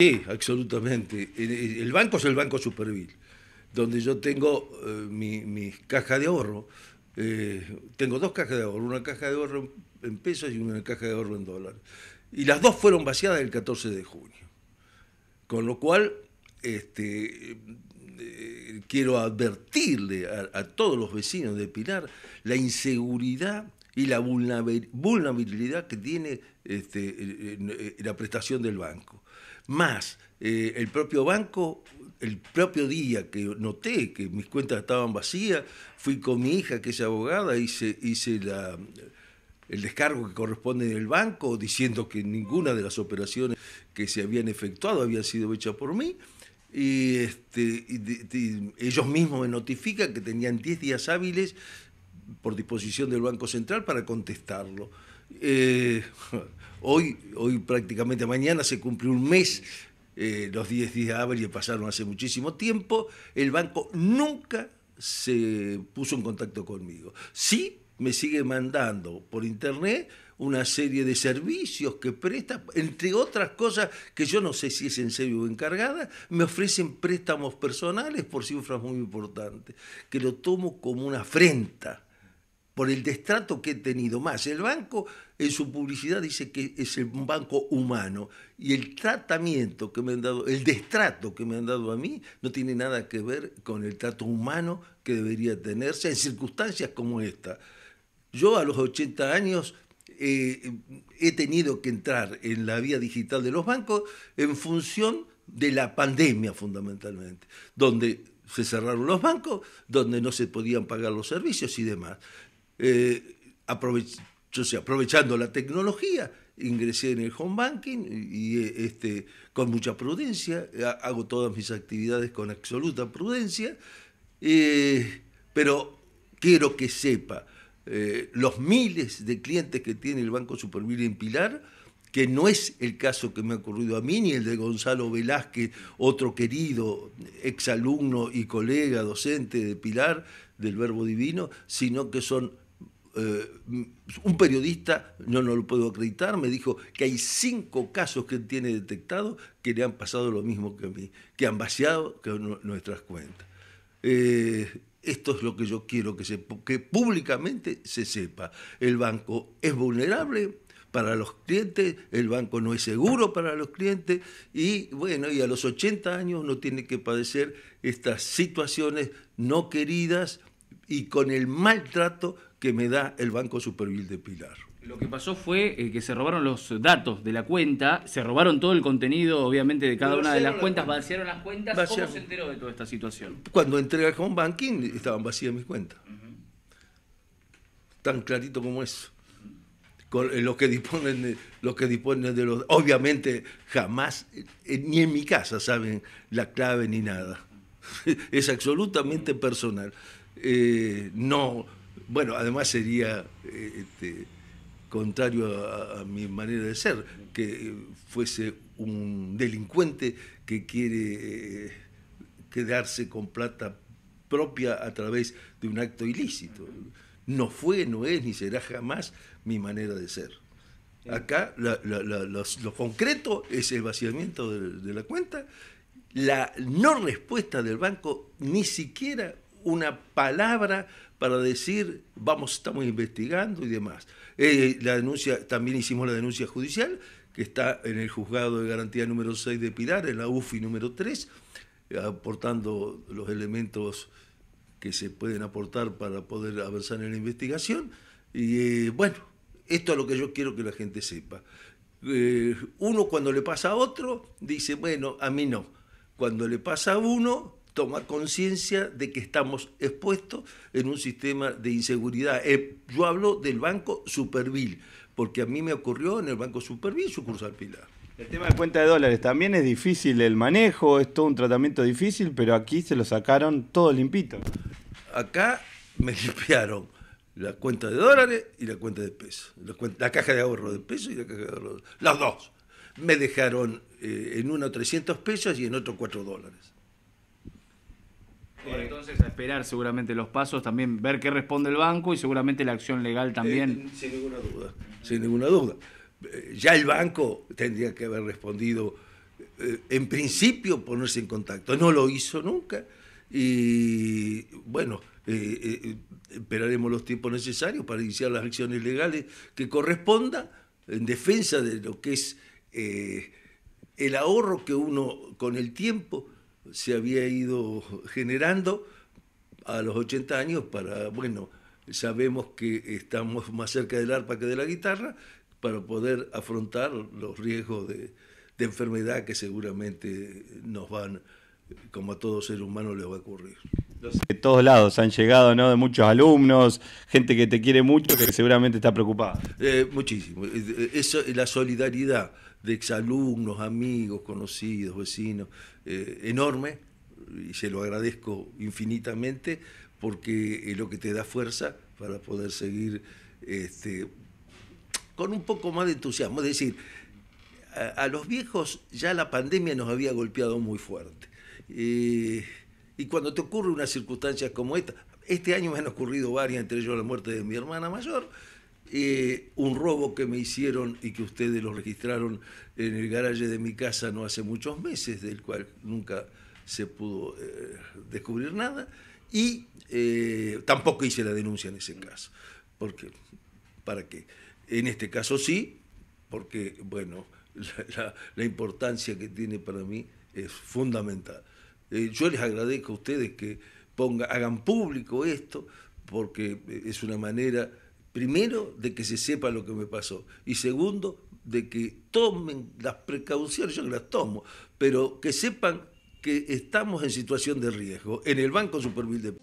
Sí, absolutamente. El banco es el Banco Supervil, donde yo tengo eh, mi, caja de ahorro. Eh, tengo dos cajas de ahorro, una caja de ahorro en pesos y una caja de ahorro en dólares. Y las dos fueron vaciadas el 14 de junio. Con lo cual, este, eh, quiero advertirle a, todos los vecinos de Pilar la inseguridad y la vulnerabilidad que tiene este, la prestación del banco. Más eh, el propio banco, el propio día que noté que mis cuentas estaban vacías, fui con mi hija, que es abogada, hice, hice el descargo que corresponde del banco, diciendo que ninguna de las operaciones que se habían efectuado habían sido hechas por mí. Y, este, y ellos mismos me notifican que tenían 10 días hábiles por disposición del Banco Central para contestarlo. Eh, hoy, hoy prácticamente mañana se cumple un mes, eh, los 10 días de abril pasaron hace muchísimo tiempo, el banco nunca se puso en contacto conmigo. Sí me sigue mandando por internet una serie de servicios que presta, entre otras cosas que yo no sé si es en serio o encargada, me ofrecen préstamos personales por cifras muy importantes, que lo tomo como una afrenta por el destrato que he tenido más. El banco en su publicidad dice que es un banco humano y el tratamiento que me han dado, el destrato que me han dado a mí no tiene nada que ver con el trato humano que debería tenerse en circunstancias como esta. Yo a los 80 años eh, he tenido que entrar en la vía digital de los bancos en función de la pandemia fundamentalmente, donde se cerraron los bancos, donde no se podían pagar los servicios y demás. Eh, aprovechando la tecnología, ingresé en el home banking y, eh, este, con mucha prudencia, eh, hago todas mis actividades con absoluta prudencia, pero quiero que sepa los miles de clientes que tiene el Banco Superville en Pilar, que no es el caso que me ha ocurrido a mí, ni el de Gonzalo Velázquez, otro querido exalumno y colega docente de Pilar del Verbo Divino, sino que son eh, un periodista, yo no lo puedo acreditar, me dijo que hay cinco casos que tiene detectado que le han pasado lo mismo que a mí, que han vaciado nuestras cuentas. Eh, esto es lo que yo quiero que, se, que públicamente se sepa. El banco es vulnerable para los clientes, el banco no es seguro para los clientes y bueno, y a los 80 años no tiene que padecer estas situaciones no queridas y con el maltrato que me da el Banco Supervil de Pilar. Lo que pasó fue eh, que se robaron los datos de la cuenta, se robaron todo el contenido, obviamente, de cada una de las cuentas, vaciaron las cuentas. ¿Cómo se enteró de toda esta situación? Cuando entré a Home Banking estaban vacías mis cuentas. Tan clarito como eso. Eh, los que disponen de los que disponen de los obviamente jamás eh, ni en mi casa saben la clave ni nada es absolutamente personal no bueno, además sería eh, este, contrario a, mi manera de ser, que fuese un delincuente que quiere eh, quedarse con plata propia a través de un acto ilícito. No fue, no es, ni será jamás mi manera de ser. Acá lo, concreto es el vaciamiento de la cuenta, la no respuesta del banco ni siquiera una palabra para decir, vamos, estamos investigando y demás. Eh, la denuncia, también hicimos la denuncia judicial, que está en el juzgado de garantía número 6 de Pilar, en la UFI número 3, eh, aportando los elementos que se pueden aportar para poder avanzar en la investigación. Y eh, bueno, esto es lo que yo quiero que la gente sepa. uno cuando le pasa a otro dice, bueno, a mí no. Cuando le pasa a uno, toma conciencia de que estamos expuestos en un sistema de inseguridad. Eh, yo hablo del Banco Supervil, porque a mí me ocurrió en el Banco Supervil, sucursal Pilar. El tema de cuenta de dólares también es difícil el manejo, es todo un tratamiento difícil, pero aquí se lo sacaron todo limpito. Acá me limpiaron la cuenta de dólares y la cuenta de pesos, la, caja de ahorro de pesos y la caja de ahorro de Las dos. Me dejaron eh, en uno 300 pesos y en otro 4 dólares esperar seguramente los pasos, también ver qué responde el banco y seguramente la acción legal también. Eh, sin ninguna duda, sin ninguna duda. Eh, ya el banco tendría que haber respondido, eh, en principio, ponerse en contacto. No lo hizo nunca y, bueno, esperaremos los tiempos necesarios para iniciar las acciones legales que corresponda en defensa de lo que es el ahorro que uno con el tiempo se había ido generando a los 80 años para, bueno, sabemos que estamos más cerca del arpa que de la guitarra para poder afrontar los riesgos de, enfermedad que seguramente nos van, como a todo ser humano, les va a ocurrir. De todos lados han llegado, ¿no? De muchos alumnos, gente que te quiere mucho, que seguramente está preocupada. Eh, muchísimo. Eh, eh, eso, la solidaridad de exalumnos, amigos, conocidos, vecinos, enorme y se lo agradezco infinitamente porque es lo que te da fuerza para poder seguir este, con un poco más de entusiasmo. Es decir, a, los viejos ya la pandemia nos había golpeado muy fuerte. y cuando te ocurre unas circunstancias como esta, este año me han ocurrido varias, entre ellos la muerte de mi hermana mayor, un robo que me hicieron y que ustedes lo registraron en el garaje de mi casa no hace muchos meses, del cual nunca se pudo eh, descubrir nada y eh, tampoco hice la denuncia en ese caso. Porque, ¿para qué? En este caso sí, porque, bueno, la, importancia que tiene para mí es fundamental. Eh, yo les agradezco a ustedes que hagan público esto, porque es una manera, primero, de que se sepa lo que me pasó, y segundo, de que tomen las precauciones, yo las tomo, pero que sepan que estamos en situación de riesgo en el Banco Supervil de...